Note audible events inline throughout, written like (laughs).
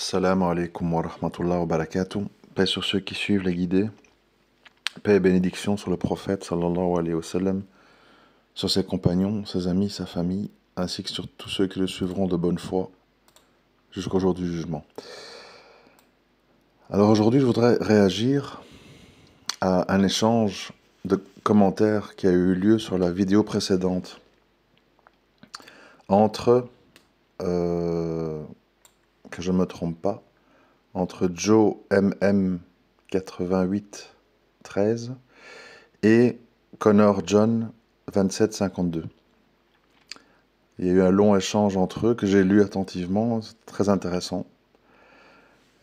Assalamu alaikum wa rahmatullah wa barakatuh. Paix sur ceux qui suivent les guidés. Paix et bénédiction sur le prophète sallallahu alayhi wa sallam, sur ses compagnons, ses amis, sa famille, ainsi que sur tous ceux qui le suivront de bonne foi jusqu'au jour du jugement. Alors aujourd'hui, je voudrais réagir à un échange de commentaires qui a eu lieu sur la vidéo précédente entre. Euh, que je ne me trompe pas, entre Joe MM8813 et Connor John 2752. Il y a eu un long échange entre eux que j'ai lu attentivement, c'est très intéressant.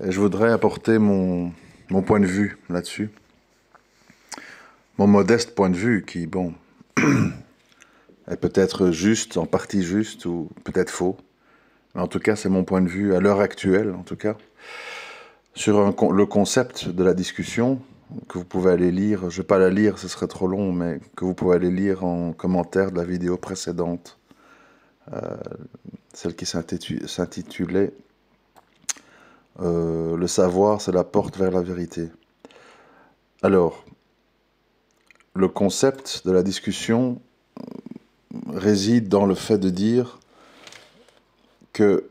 Et je voudrais apporter mon, mon point de vue là-dessus. Mon modeste point de vue qui, bon, (clears throat) est peut-être juste, en partie juste, ou peut-être faux. En tout cas, c'est mon point de vue à l'heure actuelle, en tout cas, sur le concept de la discussion que vous pouvez aller lire. Je ne vais pas la lire, ce serait trop long, mais que vous pouvez aller lire en commentaire de la vidéo précédente, euh, celle qui s'intitulait euh, Le savoir, c'est la porte vers la vérité. Alors, le concept de la discussion réside dans le fait de dire que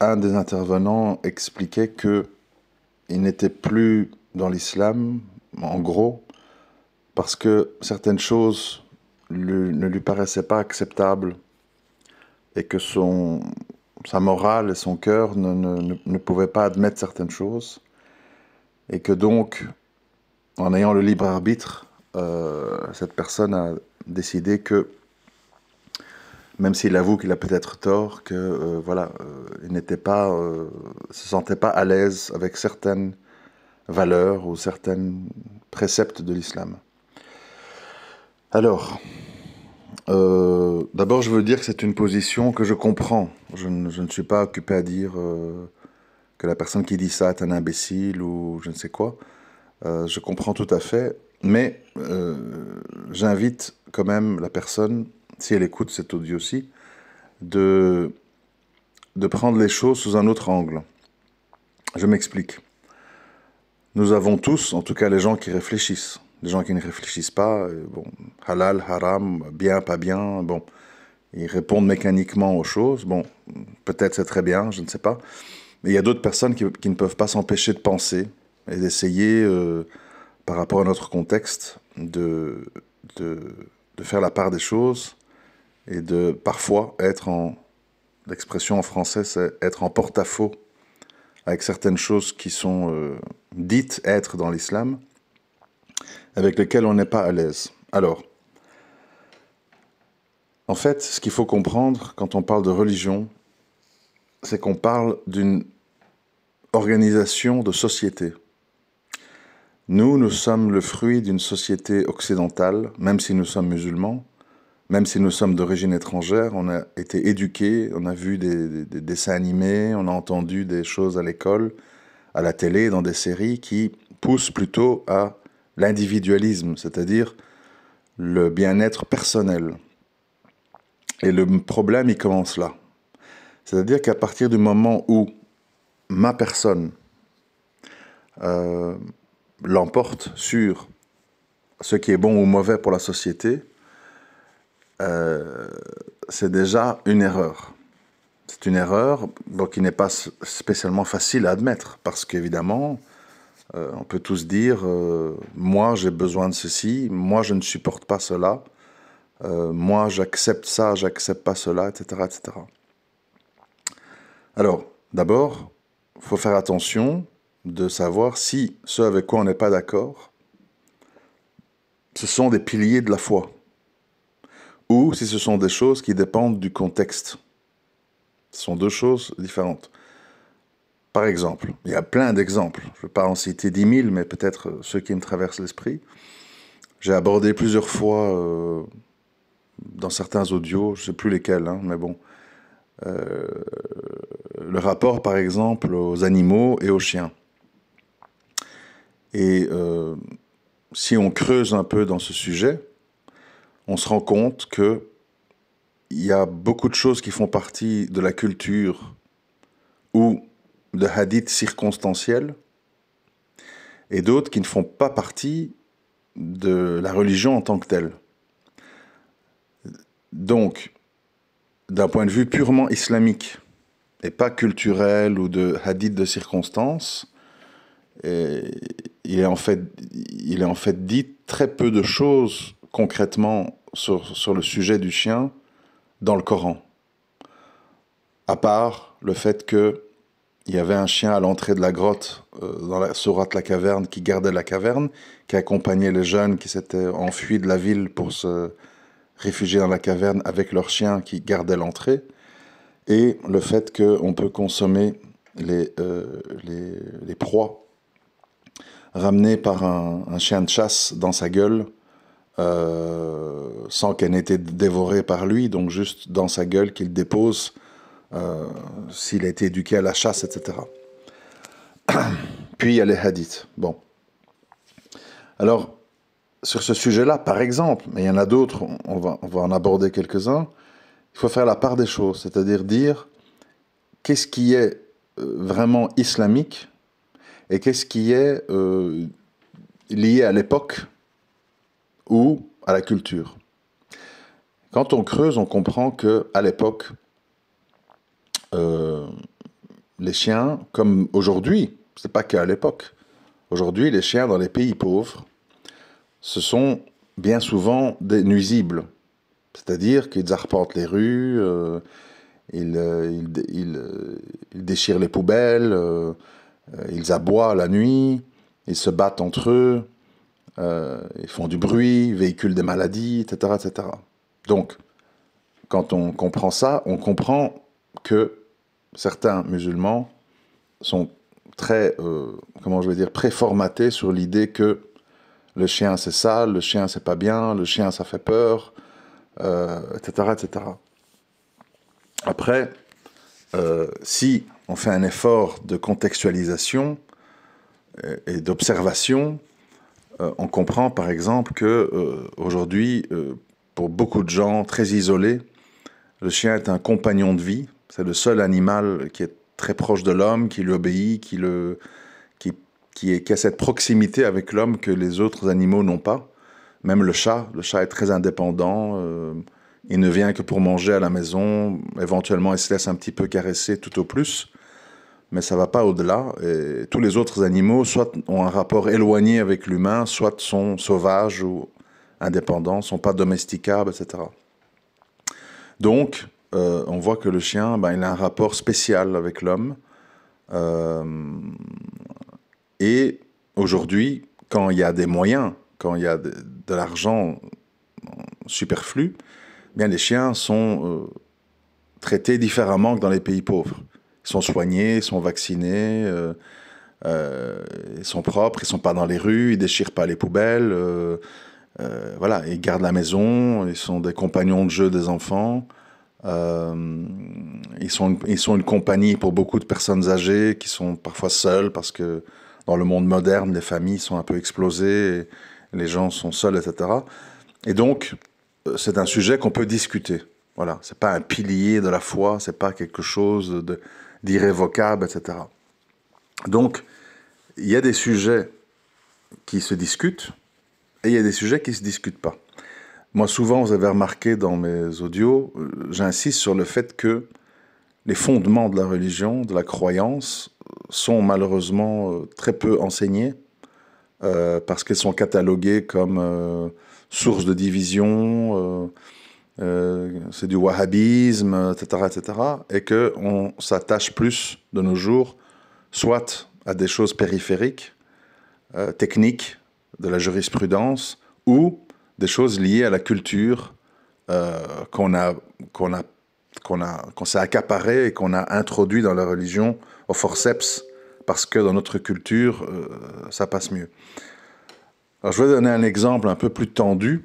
un des intervenants expliquait que il n'était plus dans l'islam, en gros, parce que certaines choses ne lui paraissaient pas acceptables et que son, sa morale et son cœur ne, ne, pouvaient pas admettre certaines choses et que donc, en ayant le libre arbitre, euh, cette personne a décidé que même s'il avoue qu'il a peut-être tort, que euh, voilà, euh, il n'était pas, euh, se sentait pas à l'aise avec certaines valeurs ou certains préceptes de l'islam. Alors, d'abord, je veux dire que c'est une position que je comprends. Je ne, suis pas occupé à dire que la personne qui dit ça est un imbécile ou je ne sais quoi. je comprends tout à fait, mais j'invite quand même la personne si elle écoute cet audio-ci, de, de prendre les choses sous un autre angle. Je m'explique. Nous avons tous, en tout cas les gens qui réfléchissent, les gens qui ne réfléchissent pas, euh, bon, halal, haram, bien, pas bien, bon, ils répondent mécaniquement aux choses, bon, peut-être c'est très bien, je ne sais pas. Mais il y a d'autres personnes qui, ne peuvent pas s'empêcher de penser et d'essayer, euh, par rapport à notre contexte, de, de, de faire la part des choses et de parfois être en, l'expression en français c'est être en porte-à-faux avec certaines choses qui sont euh, dites être dans l'islam, avec lesquelles on n'est pas à l'aise. Alors, en fait, ce qu'il faut comprendre quand on parle de religion, c'est qu'on parle d'une organisation de société. Nous, nous sommes le fruit d'une société occidentale, même si nous sommes musulmans, même si nous sommes d'origine étrangère, on a été éduqués, on a vu des, dessins animés, on a entendu des choses à l'école, à la télé, dans des séries qui poussent plutôt à l'individualisme, c'est-à-dire le bien-être personnel. Et le problème, il commence là. C'est-à-dire qu'à partir du moment où ma personne euh, l'emporte sur ce qui est bon ou mauvais pour la société, euh, c'est déjà une erreur. C'est une erreur qui n'est pas spécialement facile à admettre, parce qu'évidemment, euh, on peut tous dire, euh, moi j'ai besoin de ceci, moi je ne supporte pas cela, moi j'accepte ça, j'accepte pas cela, etc. etc. Alors, d'abord, il faut faire attention de savoir si ce avec quoi on n'est pas d'accord, ce sont des piliers de la foi ou si ce sont des choses qui dépendent du contexte. Ce sont deux choses différentes. Par exemple, il y a plein d'exemples. Je ne vais pas en citer 10 000, mais peut-être euh, ceux qui me traversent l'esprit. J'ai abordé plusieurs fois euh, dans certains audios, je ne sais plus lesquels, hein, mais bon, euh, le rapport par exemple aux animaux et aux chiens. Et si on creuse un peu dans ce sujet, on se rend compte que il y a beaucoup de choses qui font partie de la culture ou de hadiths circonstanciels et d'autres qui ne font pas partie de la religion en tant que telle. Donc, d'un point de vue purement islamique et pas culturel ou de hadith de circonstance, il il est en fait dit très peu de choses concrètement sur, le sujet du chien dans le Coran, à part le fait qu'il y avait un chien à l'entrée de la grotte, euh, dans la sourate La Caverne, qui gardait la caverne, qui accompagnait les jeunes qui s'étaient enfuis de la ville pour se réfugier dans la caverne avec leur chien qui gardait l'entrée, et le fait qu'on peut consommer euh, les, les, proies ramenées par un, chien de chasse dans sa gueule euh, sans qu'elle n'ait été dévorée par lui, donc juste dans sa gueule qu'il dépose euh, s'il a été éduqué à la chasse, etc. (clears throat) Puis il y a les hadiths. Bon. Alors, sur ce sujet-là, par exemple, mais il y en a d'autres, on va, on va en aborder quelques-uns, il faut faire la part des choses, c'est-à-dire dire qu'est-ce qui est euh, vraiment islamique et qu'est-ce qui est lié à l'époque ou à la culture. Quand on creuse, on comprend que à l'époque, euh, les chiens, comme aujourd'hui, c'est pas qu'à l'époque. Aujourd'hui, les chiens dans les pays pauvres, ce sont bien souvent des nuisibles. C'est-à-dire qu'ils arpentent les rues, euh, ils, euh, ils, ils, déchirent les poubelles, ils aboient la nuit, ils se battent entre eux, euh, ils font du bruit, véhiculent des maladies, etc., etc. Donc, quand on comprend ça, on comprend que certains musulmans sont très, euh, comment je vais dire, préformatés sur l'idée que le chien c'est sale, le chien c'est pas bien, le chien ça fait peur, etc., euh, etc. Après, si on fait un effort de contextualisation et d'observation, euh, on comprend par exemple que euh, aujourd'hui, euh, pour beaucoup de gens très isolés, le chien est un compagnon de vie. C'est le seul animal qui est très proche de l'homme, qui lui obéit, qui, est, qui a cette proximité avec l'homme que les autres animaux n'ont pas. Même le chat, le chat est très indépendant. il ne vient que pour manger à la maison. Éventuellement, il se laisse un petit peu caresser tout au plus mais ça va pas au-delà. Tous les autres animaux, soit ont un rapport éloigné avec l'humain, soit sont sauvages ou indépendants, sont pas domesticables, etc. Donc, euh, on voit que le chien, ben, il a un rapport spécial avec l'homme. Euh, et aujourd'hui, quand il y a des moyens, quand il y a de, l'argent superflu, eh bien les chiens sont euh, traités différemment que dans les pays pauvres sont soignés, sont vaccinés, euh, euh, ils sont propres, ils sont pas dans les rues, ils déchirent pas les poubelles, euh, voilà, ils gardent la maison, ils sont des compagnons de jeu des enfants. ils, sont une, ils sont une compagnie pour beaucoup de personnes âgées qui sont parfois seules parce que dans le monde moderne, les familles sont un peu explosées, les gens sont seuls, etc. Et donc, c'est un sujet qu'on peut discuter. Voilà, c'est pas un pilier de la foi, c'est pas quelque chose de, d'irrévocable, etc. Donc, il y a des sujets qui se discutent et il y a des sujets qui ne se discutent pas. Moi, souvent, vous avez remarqué dans mes audios, euh, j'insiste sur le fait que les fondements de la religion, de la croyance, sont malheureusement euh, très peu enseignés euh, parce qu'ils sont catalogués comme sources source de division, euh, c'est du wahhabisme, etc., etc., et qu'on s'attache plus de nos jours, soit à des choses périphériques, euh, techniques, de la jurisprudence, ou des choses liées à la culture euh, qu'on a, qu'on a, qu'on a, qu'on s'est accaparé et qu'on a introduit dans la religion au forceps, parce que dans notre culture, ça passe mieux. Alors, je vais donner un exemple un peu plus tendu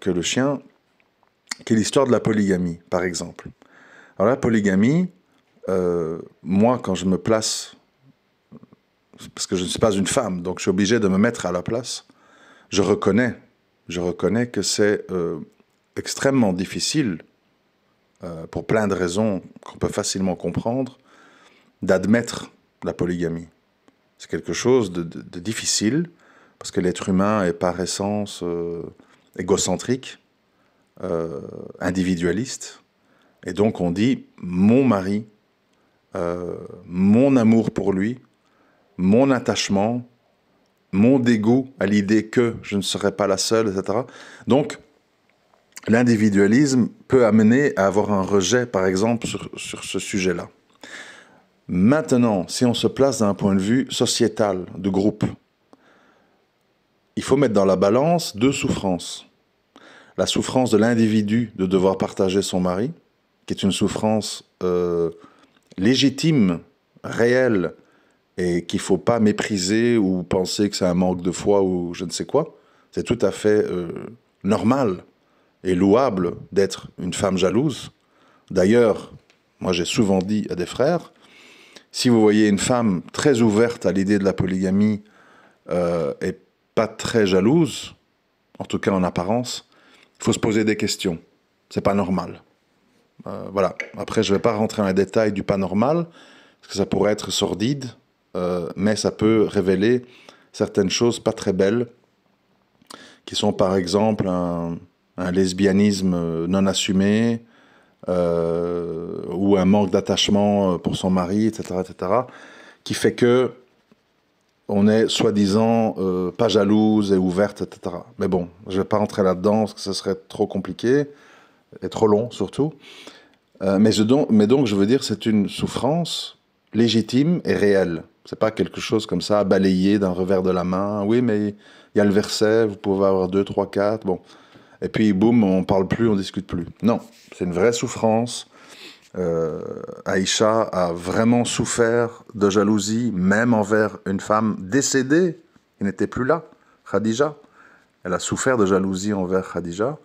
que le chien qui est l'histoire de la polygamie, par exemple. Alors la polygamie, euh, moi, quand je me place, parce que je ne suis pas une femme, donc je suis obligé de me mettre à la place, je reconnais, je reconnais que c'est euh, extrêmement difficile, euh, pour plein de raisons qu'on peut facilement comprendre, d'admettre la polygamie. C'est quelque chose de, difficile, parce que l'être humain est par essence égocentrique, euh, individualiste. Et donc on dit mon mari, euh, mon amour pour lui, mon attachement, mon dégoût à l'idée que je ne serai pas la seule, etc. Donc l'individualisme peut amener à avoir un rejet, par exemple, sur, sur ce sujet-là. Maintenant, si on se place d'un point de vue sociétal, de groupe, il faut mettre dans la balance deux souffrances la souffrance de l'individu de devoir partager son mari, qui est une souffrance euh, légitime, réelle, et qu'il ne faut pas mépriser ou penser que c'est un manque de foi ou je ne sais quoi. C'est tout à fait euh, normal et louable d'être une femme jalouse. D'ailleurs, moi j'ai souvent dit à des frères, si vous voyez une femme très ouverte à l'idée de la polygamie euh, et pas très jalouse, en tout cas en apparence, faut se poser des questions. C'est pas normal. Euh, voilà. Après, je vais pas rentrer dans les détails du pas normal, parce que ça pourrait être sordide, euh, mais ça peut révéler certaines choses pas très belles, qui sont par exemple un, lesbianisme non assumé, euh, ou un manque d'attachement pour son mari, etc., etc., qui fait que on est soi-disant euh, pas jalouse et ouverte, etc. Mais bon, je ne vais pas rentrer là-dedans parce que ce serait trop compliqué et trop long surtout. Euh, mais, donc, je veux dire, c'est une souffrance légitime et réelle. C'est pas quelque chose comme ça, à balayer d'un revers de la main. Oui, mais il y a le verset, vous pouvez avoir deux, trois, quatre. Bon. Et puis, boum, on ne parle plus, on ne discute plus. Non, c'est une vraie souffrance euh, Aïcha a vraiment souffert de jalousie, même envers une femme décédée qui n'était plus là, Khadija. Elle a souffert de jalousie envers Khadija.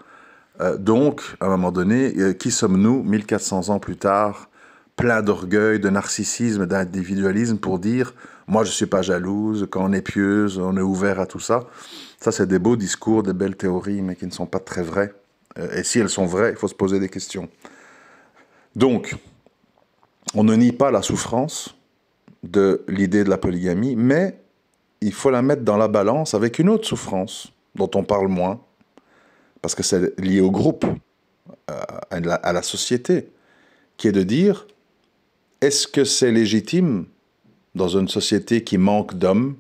Euh, donc, à un moment donné, euh, qui sommes-nous, 1400 ans plus tard, plein d'orgueil, de narcissisme, d'individualisme, pour dire Moi, je ne suis pas jalouse, quand on est pieuse, on est ouvert à tout ça Ça, c'est des beaux discours, des belles théories, mais qui ne sont pas très vraies. et si elles sont vraies, il faut se poser des questions. Donc, on ne nie pas la souffrance de l'idée de la polygamie, mais il faut la mettre dans la balance avec une autre souffrance dont on parle moins, parce que c'est lié au groupe, euh, à la, société, qui est de dire, est-ce que c'est légitime dans une société qui manque d'hommes,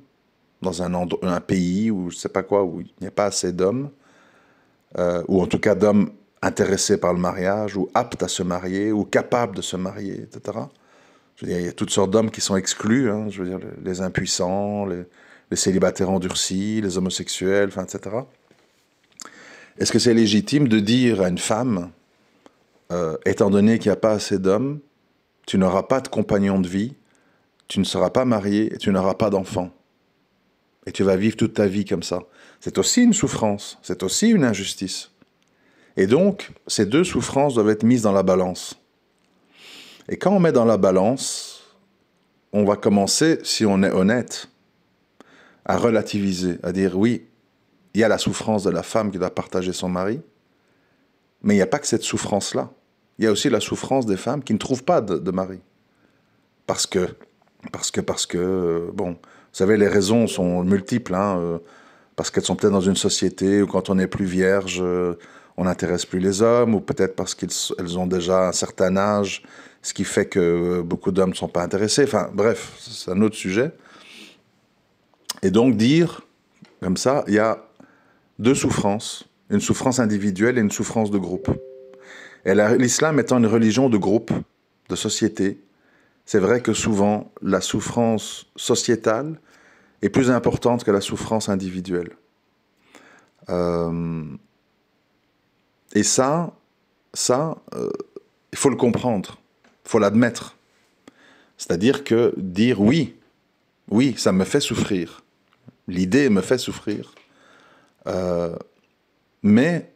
dans un, un pays où je sais pas quoi, où il n'y a pas assez d'hommes, euh, ou en tout cas d'hommes intéressés par le mariage, ou aptes à se marier, ou capables de se marier, etc. il y a toutes sortes d'hommes qui sont exclus, hein. je veux dire, les impuissants, les, célibataires endurcis, les homosexuels, etc. Est-ce que c'est légitime de dire à une femme, euh, étant donné qu'il n'y a pas assez d'hommes, tu n'auras pas de compagnon de vie, tu ne seras pas marié et tu n'auras pas d'enfants Et tu vas vivre toute ta vie comme ça. C'est aussi une souffrance, c'est aussi une injustice. Et donc, ces deux souffrances doivent être mises dans la balance. Et quand on met dans la balance, on va commencer, si on est honnête, à relativiser, à dire oui, il y a la souffrance de la femme qui doit partager son mari, mais il n'y a pas que cette souffrance-là. Il y a aussi la souffrance des femmes qui ne trouvent pas de, mari. Parce que, parce que, parce que, euh, bon, vous savez, les raisons sont multiples, hein, euh, parce qu'elles sont peut-être dans une société où quand on n'est plus vierge, euh, on n'intéresse plus les hommes, ou peut-être parce qu'elles ont déjà un certain âge, ce qui fait que euh, beaucoup d'hommes ne sont pas intéressés. Enfin, bref, c'est un autre sujet. Et donc dire, comme ça, il y a deux souffrances, une souffrance individuelle et une souffrance de groupe. Et l'islam étant une religion de groupe, de société, c'est vrai que souvent la souffrance sociétale est plus importante que la souffrance individuelle. Euh, et ça, ça, euh, il faut le comprendre, il faut l'admettre. C'est-à-dire que dire oui, oui, ça me fait souffrir, l'idée me fait souffrir, euh, mais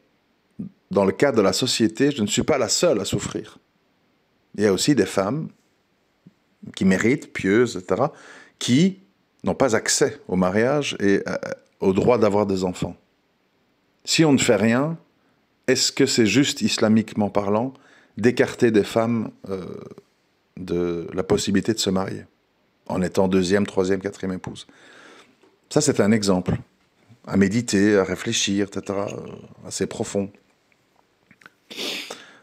dans le cadre de la société, je ne suis pas la seule à souffrir. Il y a aussi des femmes qui méritent, pieuses, etc., qui n'ont pas accès au mariage et euh, au droit d'avoir des enfants. Si on ne fait rien, est-ce que c'est juste islamiquement parlant d'écarter des femmes euh, de la possibilité de se marier en étant deuxième, troisième, quatrième épouse Ça, c'est un exemple à méditer, à réfléchir, etc., euh, assez profond.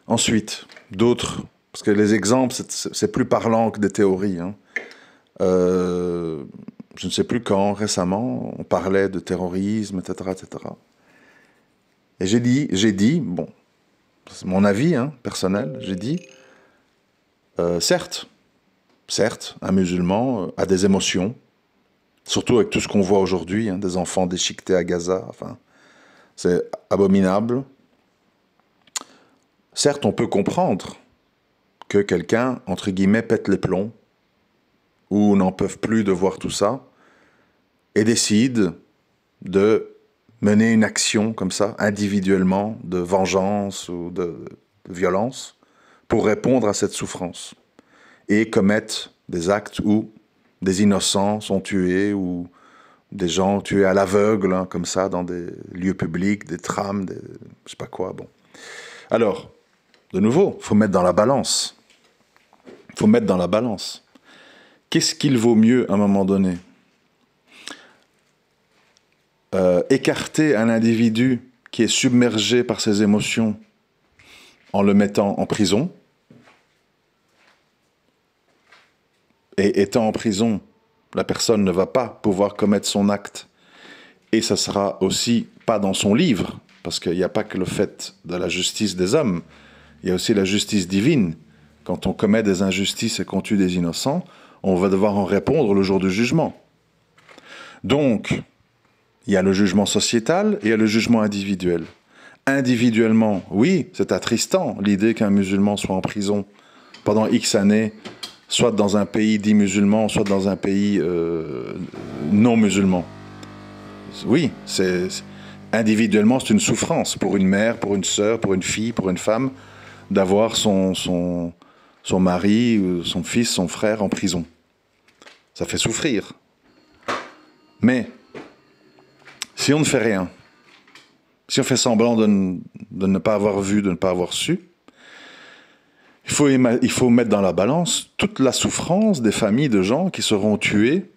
Ensuite, d'autres, parce que les exemples, c'est plus parlant que des théories. Hein. Euh, je ne sais plus quand, récemment, on parlait de terrorisme, etc., etc. Et j'ai dit, j'ai dit, bon, c'est mon avis hein, personnel, j'ai dit, euh, certes, certes, un musulman euh, a des émotions, surtout avec tout ce qu'on voit aujourd'hui, hein, des enfants déchiquetés à Gaza, enfin, c'est abominable. Certes, on peut comprendre que quelqu'un, entre guillemets, pète les plombs, ou n'en peuvent plus de voir tout ça, et décide de mener une action comme ça, individuellement, de vengeance ou de, violence, pour répondre à cette souffrance, et commettre des actes où des innocents sont tués ou des gens tués à l'aveugle, hein, comme ça, dans des lieux publics, des trams, des, je sais pas quoi. Bon. Alors, de nouveau, faut mettre dans la balance. faut mettre dans la balance. Qu'est-ce qu'il vaut mieux à un moment donné euh, écarter un individu qui est submergé par ses émotions en le mettant en prison, et étant en prison, la personne ne va pas pouvoir commettre son acte, et ça sera aussi pas dans son livre, parce qu'il n'y a pas que le fait de la justice des hommes, il y a aussi la justice divine. Quand on commet des injustices et qu'on tue des innocents, on va devoir en répondre le jour du jugement. Donc, il y a le jugement sociétal et il y a le jugement individuel. Individuellement, oui, c'est attristant l'idée qu'un musulman soit en prison pendant X années, soit dans un pays dit musulman, soit dans un pays euh, non musulman. Oui, c'est individuellement, c'est une souffrance pour une mère, pour une sœur, pour une fille, pour une femme, d'avoir son, son, son mari, euh, son fils, son frère en prison. Ça fait souffrir. Mais si on ne fait rien, si on fait semblant de, ne, pas avoir vu, de ne pas avoir su, il faut, il faut mettre dans la balance toute la souffrance des familles de gens qui seront tués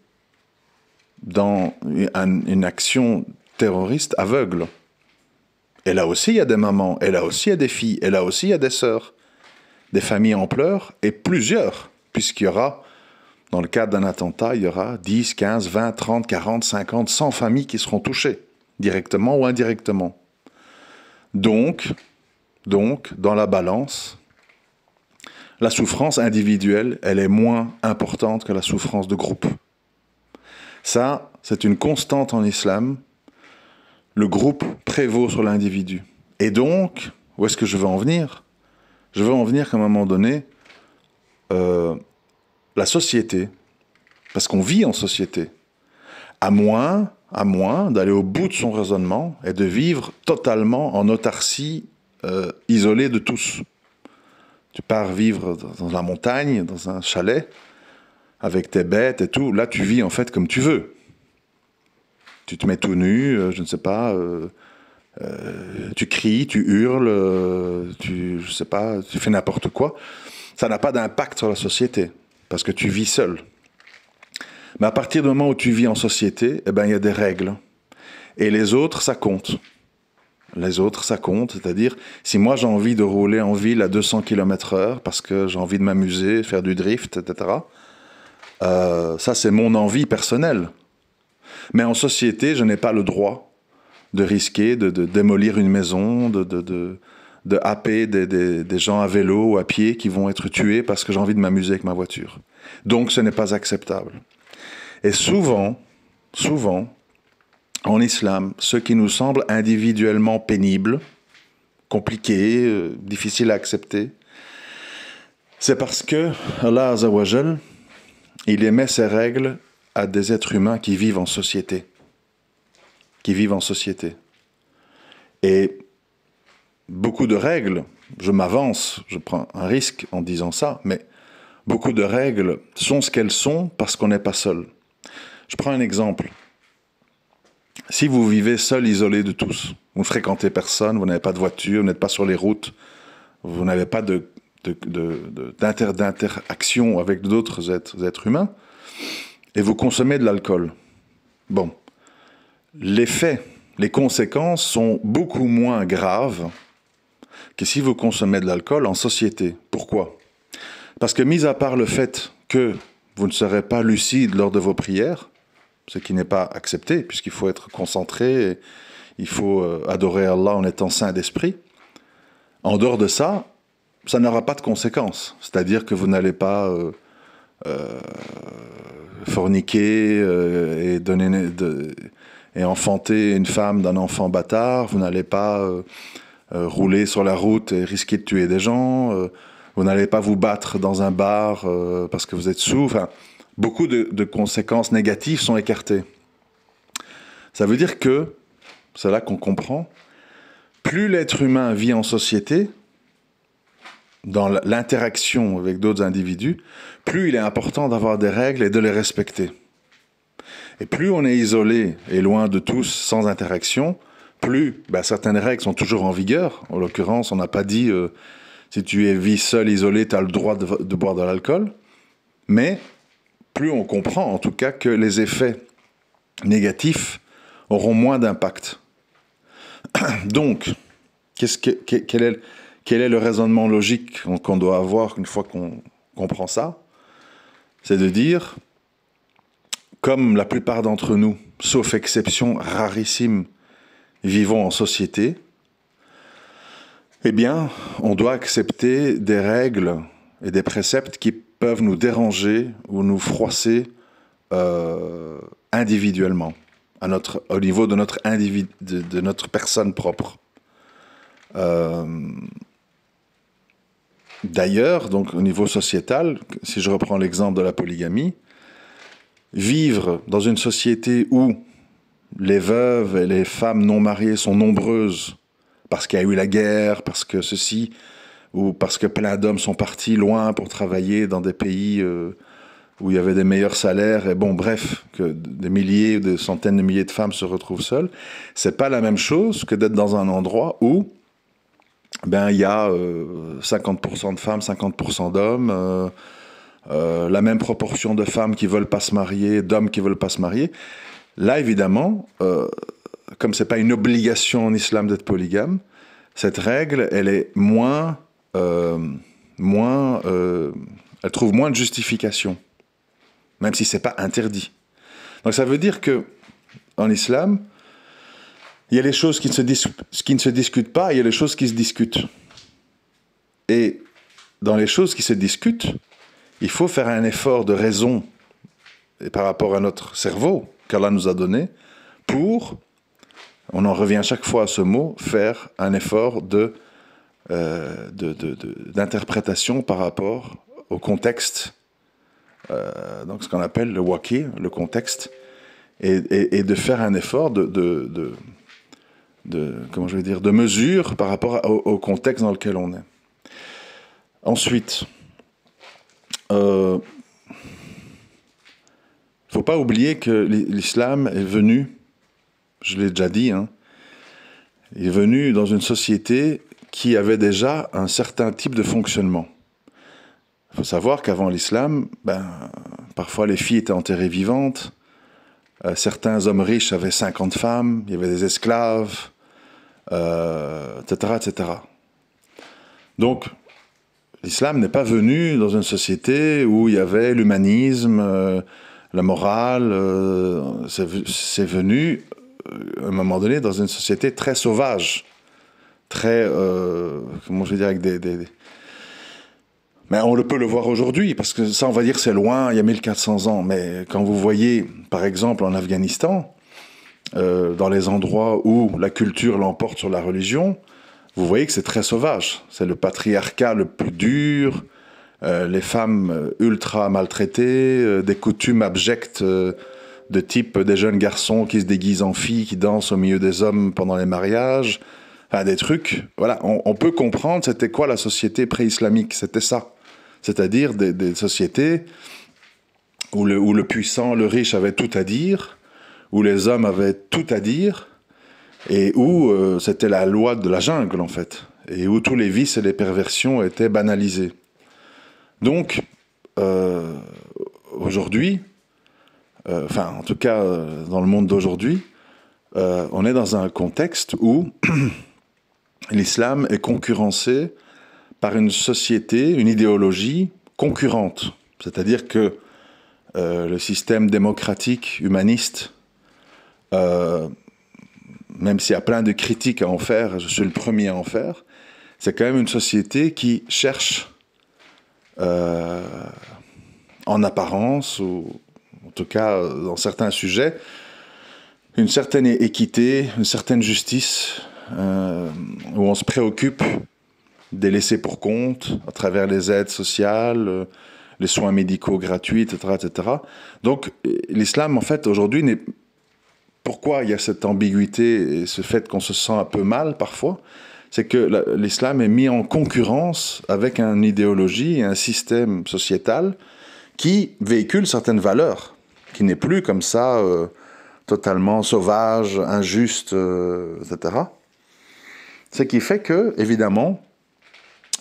dans une, une action terroriste aveugle. Et là aussi, il y a des mamans, et là aussi, il y a des filles, et là aussi, il y a des sœurs, des familles en pleurs, et plusieurs, puisqu'il y aura dans le cadre d'un attentat, il y aura 10, 15, 20, 30, 40, 50, 100 familles qui seront touchées, directement ou indirectement. Donc, donc, dans la balance, la souffrance individuelle, elle est moins importante que la souffrance de groupe. Ça, c'est une constante en islam. Le groupe prévaut sur l'individu. Et donc, où est-ce que je veux en venir Je veux en venir qu'à un moment donné, euh, la société, parce qu'on vit en société, à moins, à moins d'aller au bout de son raisonnement et de vivre totalement en autarcie, euh, isolée de tous. Tu pars vivre dans la montagne, dans un chalet, avec tes bêtes et tout. Là, tu vis en fait comme tu veux. Tu te mets tout nu, euh, je ne sais pas. Euh, tu cries, tu hurles, tu, je sais pas, tu fais n'importe quoi. Ça n'a pas d'impact sur la société parce que tu vis seul. Mais à partir du moment où tu vis en société, eh ben, il y a des règles. Et les autres, ça compte. Les autres, ça compte. C'est-à-dire, si moi j'ai envie de rouler en ville à 200 km heure parce que j'ai envie de m'amuser, faire du drift, etc., euh, ça c'est mon envie personnelle. Mais en société, je n'ai pas le droit de risquer de, démolir une maison, de, de de happer des, gens à vélo ou à pied qui vont être tués parce que j'ai envie de m'amuser avec ma voiture. Donc ce n'est pas acceptable. Et souvent, souvent, en islam, ce qui nous semble individuellement pénible, compliqué, euh, difficile à accepter, c'est parce que Allah Azawajal, il émet ses règles à des êtres humains qui vivent en société. Qui vivent en société. Et beaucoup de règles, je m'avance, je prends un risque en disant ça, mais beaucoup de règles sont ce qu'elles sont parce qu'on n'est pas seul. Je prends un exemple. Si vous vivez seul, isolé de tous, vous ne fréquentez personne, vous n'avez pas de voiture, vous n'êtes pas sur les routes, vous n'avez pas d'interaction avec d'autres êtres, êtres humains, et vous consommez de l'alcool. Bon, les faits, les conséquences sont beaucoup moins graves que si vous consommez de l'alcool en société. Pourquoi Parce que mis à part le fait que vous ne serez pas lucide lors de vos prières, ce qui n'est pas accepté, puisqu'il faut être concentré, et il faut euh, adorer Allah en étant saint d'esprit, en dehors de ça, ça n'aura pas de conséquences. C'est-à-dire que vous n'allez pas euh, euh, forniquer et, donner et enfanter une femme d'un enfant bâtard, vous n'allez pas euh, rouler sur la route et risquer de tuer des gens. Euh, vous n'allez pas vous battre dans un bar euh, parce que vous êtes sous. Enfin, beaucoup de, conséquences négatives sont écartées. Ça veut dire que, c'est là qu'on comprend, plus l'être humain vit en société, dans l'interaction avec d'autres individus, plus il est important d'avoir des règles et de les respecter. Et plus on est isolé et loin de tous, sans interaction, plus, bah, certaines règles sont toujours en vigueur. En l'occurrence, on n'a pas dit euh, si tu es vie seul, isolé, tu as le droit de, boire de l'alcool. Mais plus on comprend, en tout cas, que les effets négatifs auront moins d'impact. (coughs) Donc, que, quel, est, le raisonnement logique qu'on doit avoir une fois qu'on comprend ça C'est de dire, comme la plupart d'entre nous, sauf exception rarissime, vivons en société, eh bien, on doit accepter des règles et des préceptes qui peuvent nous déranger ou nous froisser euh, individuellement, à notre, au niveau de notre, individu, de, notre personne propre. Euh, d'ailleurs, donc au niveau sociétal, si je reprends l'exemple de la polygamie, vivre dans une société où les veuves et les femmes non mariées sont nombreuses parce qu'il y a eu la guerre, parce que ceci, ou parce que plein d'hommes sont partis loin pour travailler dans des pays euh, où il y avait des meilleurs salaires, et bon, bref, que des milliers, ou des centaines de milliers de femmes se retrouvent seules, c'est pas la même chose que d'être dans un endroit où ben il y a 50% euh, de femmes, 50% d'hommes, euh, la même proportion de femmes qui veulent pas se marier, d'hommes qui veulent pas se marier. Là, évidemment, euh, comme ce n'est pas une obligation en islam d'être polygame, cette règle, elle est moins... Euh, euh, elle trouve moins de justification, même si ce n'est pas interdit. Donc ça veut dire que en islam, il y a les choses qui ne, se qui ne se discutent pas, il y a les choses qui se discutent. Et dans les choses qui se discutent, il faut faire un effort de raison et par rapport à notre cerveau, qu'Allah nous a donné pour, on en revient chaque fois à ce mot, faire un effort de, euh, d'interprétation par rapport au contexte, euh, donc ce qu'on appelle le waki, le contexte, et, de faire un effort de, de, de, comment je vais dire, de mesure par rapport au, contexte dans lequel on est. Ensuite, euh, il ne faut pas oublier que l'islam est venu, je l'ai déjà dit, il hein, est venu dans une société qui avait déjà un certain type de fonctionnement. Il faut savoir qu'avant l'islam, ben, parfois les filles étaient enterrées vivantes, euh, certains hommes riches avaient 50 femmes, il y avait des esclaves, euh, etc., Donc, l'islam n'est pas venu dans une société où il y avait l'humanisme, euh, la morale, euh, c'est venu euh, à un moment donné dans une société très sauvage, très, euh, comment je vais dire, avec des, Mais on le peut le voir aujourd'hui, parce que ça, on va dire, c'est loin, il y a 1400 ans. Mais quand vous voyez, par exemple, en Afghanistan, dans les endroits où la culture l'emporte sur la religion, vous voyez que c'est très sauvage. C'est le patriarcat le plus dur, euh, les femmes euh, ultra maltraitées, euh, des coutumes abjectes de type des jeunes garçons qui se déguisent en filles, qui dansent au milieu des hommes pendant les mariages, enfin des trucs. Voilà, on, peut comprendre c'était quoi la société pré-islamique, c'était ça. C'est-à-dire des, sociétés où le, où le puissant, le riche avait tout à dire, où les hommes avaient tout à dire, et où c'était la loi de la jungle en fait, et où tous les vices et les perversions étaient banalisés. Donc, euh, aujourd'hui, euh, enfin en tout cas euh, dans le monde d'aujourd'hui, on est dans un contexte où (clears throat) l'islam est concurrencé par une société, une idéologie concurrente. C'est-à-dire que le système démocratique, humaniste, même s'il y a plein de critiques à en faire, je suis le premier à en faire, c'est quand même une société qui cherche euh, en apparence, ou en tout cas euh, dans certains sujets, une certaine équité, une certaine justice, euh, où on se préoccupe des laissés pour compte à travers les aides sociales, les soins médicaux gratuits, etc. Donc l'islam, en fait, aujourd'hui, Pourquoi il y a cette ambiguïté et ce fait qu'on se sent un peu mal parfois c'est que l'islam est mis en concurrence avec une idéologie et un système sociétal qui véhicule certaines valeurs, qui n'est plus comme ça euh, totalement sauvage, injuste, euh, etc. Ce qui fait que, évidemment,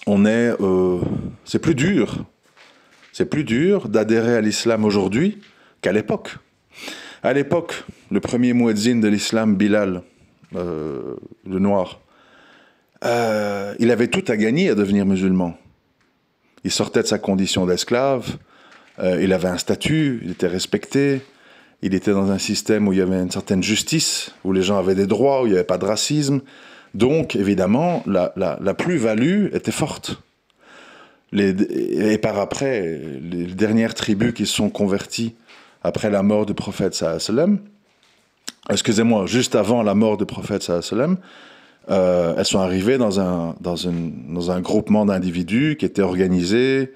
on est, euh, c'est plus dur, c'est plus dur d'adhérer à l'islam aujourd'hui qu'à l'époque. À l'époque, le premier muezzin de l'islam, Bilal, le noir, euh, il avait tout à gagner à devenir musulman. Il sortait de sa condition d'esclave, euh, il avait un statut, il était respecté, il était dans un système où il y avait une certaine justice, où les gens avaient des droits, où il n'y avait pas de racisme. Donc, évidemment, la, plus-value était forte. et par après, les dernières tribus qui se sont converties après la mort du prophète, excusez-moi, juste avant la mort du prophète, euh, elles sont arrivées dans un, dans, dans un groupement d'individus qui étaient organisés,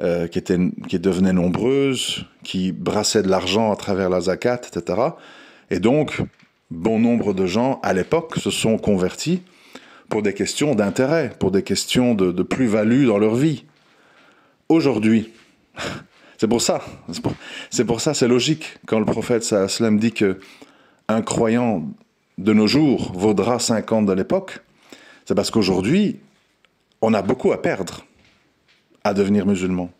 euh, qui, était qui devenaient nombreuses, qui brassaient de l'argent à travers la zakat, etc. Et donc, bon nombre de gens à l'époque se sont convertis pour des questions d'intérêt, pour des questions de, plus-value dans leur vie. Aujourd'hui, (laughs) c'est pour ça, c'est pour, ça, c'est logique quand le prophète sallam dit que un croyant de nos jours vaudra 50 de l'époque, c'est parce qu'aujourd'hui, on a beaucoup à perdre à devenir musulman,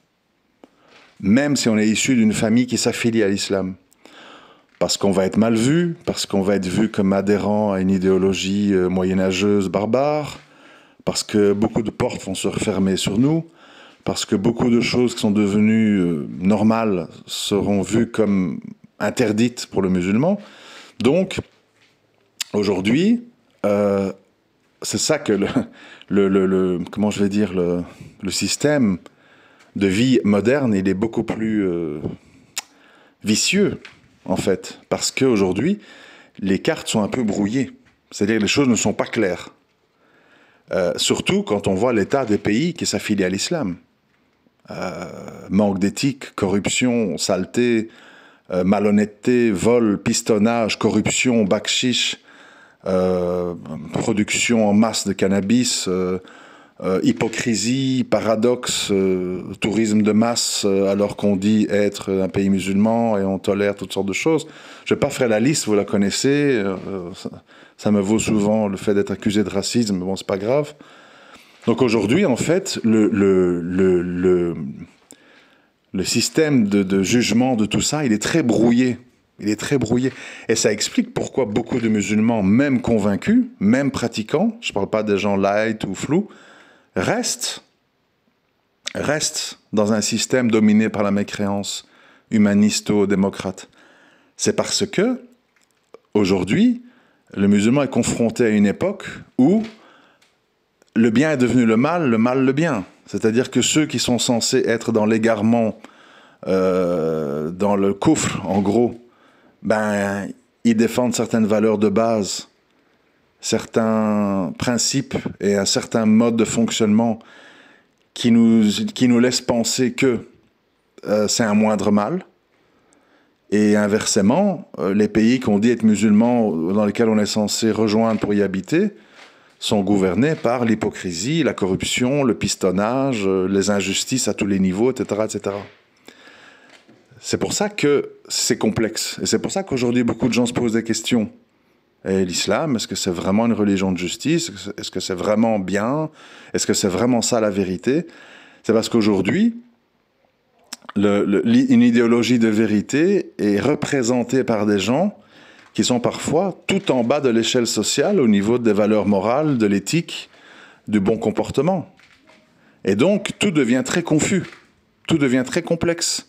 même si on est issu d'une famille qui s'affilie à l'islam. Parce qu'on va être mal vu, parce qu'on va être vu comme adhérent à une idéologie euh, moyenâgeuse barbare, parce que beaucoup de portes vont se refermer sur nous, parce que beaucoup de choses qui sont devenues euh, normales seront vues comme interdites pour le musulman. Donc, aujourd'hui, euh, c'est ça que le, comment je vais dire, le, système de vie moderne, il est beaucoup plus euh, vicieux, en fait, parce qu'aujourd'hui, les cartes sont un peu brouillées. C'est-à-dire que les choses ne sont pas claires. Euh, surtout quand on voit l'état des pays qui s'affilient à l'islam. manque d'éthique, corruption, saleté, malhonnêteté, vol, pistonnage, corruption, bakchiche, euh, production en masse de cannabis, euh, euh, hypocrisie, paradoxe, tourisme de masse, alors qu'on dit être un pays musulman et on tolère toutes sortes de choses. Je ne vais pas faire la liste, vous la connaissez. Ça, me vaut souvent le fait d'être accusé de racisme, bon, c'est pas grave. Donc aujourd'hui, en fait, le, le, le, système de jugement de tout ça, il est très brouillé. Il est très brouillé. Et ça explique pourquoi beaucoup de musulmans, même convaincus, même pratiquants, je ne parle pas des gens light ou flous, restent, restent dans un système dominé par la mécréance humanisto-démocrate. C'est parce que, aujourd'hui, le musulman est confronté à une époque où le bien est devenu le mal, le mal le bien. C'est-à-dire que ceux qui sont censés être dans l'égarement, euh, dans le coffre, en gros, ben, ils défendent certaines valeurs de base, certains principes et un certain mode de fonctionnement qui nous, qui nous laisse penser que euh, c'est un moindre mal. Et inversement, euh, les pays qu'on dit être musulmans, euh, dans lesquels on est censé rejoindre pour y habiter, sont gouvernés par l'hypocrisie, la corruption, le pistonnage, les injustices à tous les niveaux, etc. etc. C'est pour ça que c'est complexe. Et c'est pour ça qu'aujourd'hui, beaucoup de gens se posent des questions. Et l'islam, est-ce que c'est vraiment une religion de justice Est-ce que c'est vraiment bien Est-ce que c'est vraiment ça la vérité C'est parce qu'aujourd'hui, une idéologie de vérité est représentée par des gens qui sont parfois tout en bas de l'échelle sociale au niveau des valeurs morales, de l'éthique, du bon comportement. Et donc, tout devient très confus, tout devient très complexe.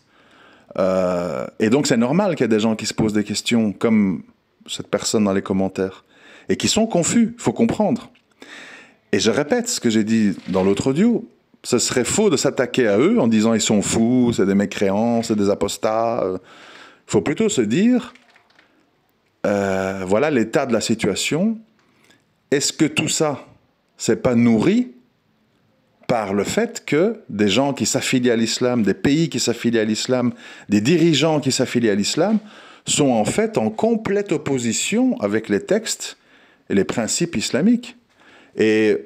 Euh, et donc c'est normal qu'il y ait des gens qui se posent des questions, comme cette personne dans les commentaires, et qui sont confus, il faut comprendre. Et je répète ce que j'ai dit dans l'autre audio, ce serait faux de s'attaquer à eux en disant ils sont fous, c'est des mécréants, c'est des apostats. Il euh. faut plutôt se dire, euh, voilà l'état de la situation, est-ce que tout ça, c'est pas nourri par le fait que des gens qui s'affilient à l'islam, des pays qui s'affilient à l'islam, des dirigeants qui s'affilient à l'islam, sont en fait en complète opposition avec les textes et les principes islamiques, et,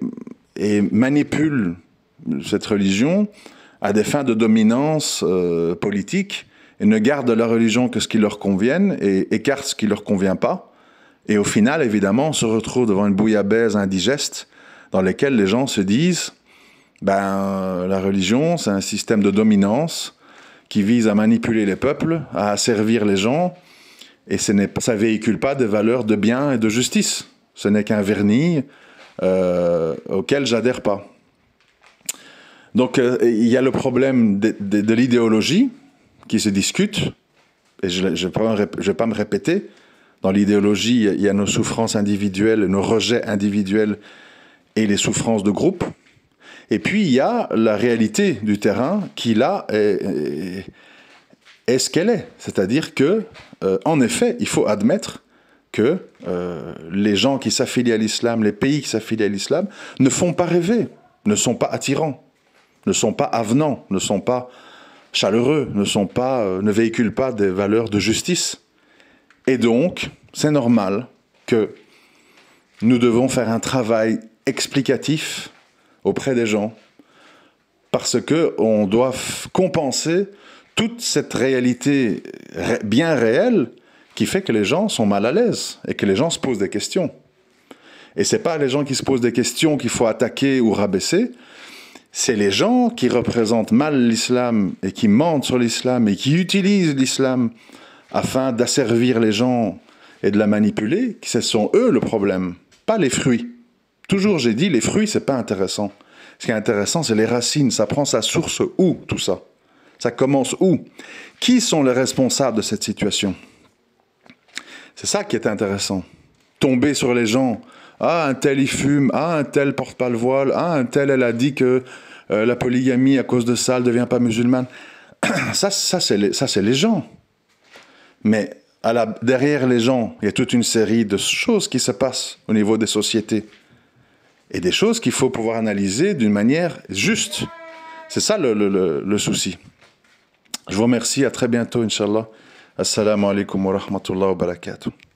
manipulent cette religion à des fins de dominance euh, politique, et ne gardent de la religion que ce qui leur convienne, et écartent ce qui ne leur convient pas. Et au final, évidemment, on se retrouve devant une bouillabaisse indigeste dans laquelle les gens se disent ben, euh, La religion, c'est un système de dominance qui vise à manipuler les peuples, à asservir les gens, et ce ça véhicule pas des valeurs de bien et de justice. Ce n'est qu'un vernis euh, auquel j'adhère pas. Donc euh, il y a le problème de, de l'idéologie qui se discute, et je ne vais pas me répéter. Dans l'idéologie, il y a nos souffrances individuelles, nos rejets individuels et les souffrances de groupe. Et puis, il y a la réalité du terrain qui, là, est, ce qu'elle est. C'est-à-dire que, euh, en effet, il faut admettre que euh, les gens qui s'affilient à l'islam, les pays qui s'affilient à l'islam, ne font pas rêver, ne sont pas attirants, ne sont pas avenants, ne sont pas chaleureux, ne, sont pas, euh, ne véhiculent pas des valeurs de justice. Et donc, c'est normal que nous devons faire un travail explicatif, auprès des gens, parce qu'on doit compenser toute cette réalité bien réelle qui fait que les gens sont mal à l'aise et que les gens se posent des questions. Et ce c'est pas les gens qui se posent des questions qu'il faut attaquer ou rabaisser, c'est les gens qui représentent mal l'islam et qui mentent sur l'islam et qui utilisent l'islam afin d'asservir les gens et de la manipuler, ce sont eux le problème, pas les fruits. Toujours, j'ai dit, les fruits, c'est pas intéressant. Ce qui est intéressant, c'est les racines. Ça prend sa source où, tout ça Ça commence où Qui sont les responsables de cette situation C'est ça qui est intéressant. Tomber sur les gens. Ah, un tel, il fume. Ah, un tel porte pas le voile. Ah, un tel, elle a dit que euh, la polygamie, à cause de ça, ne devient pas musulmane. (clears throat) ça, ça c'est les, les gens. Mais derrière les gens, il y a toute une série de choses qui se passent au niveau des sociétés et des choses qu'il faut pouvoir analyser d'une manière juste. C'est ça le, souci. Je vous remercie. À très bientôt, Inch'Allah. Assalamu alaikum wa rahmatullahi wa barakatuh.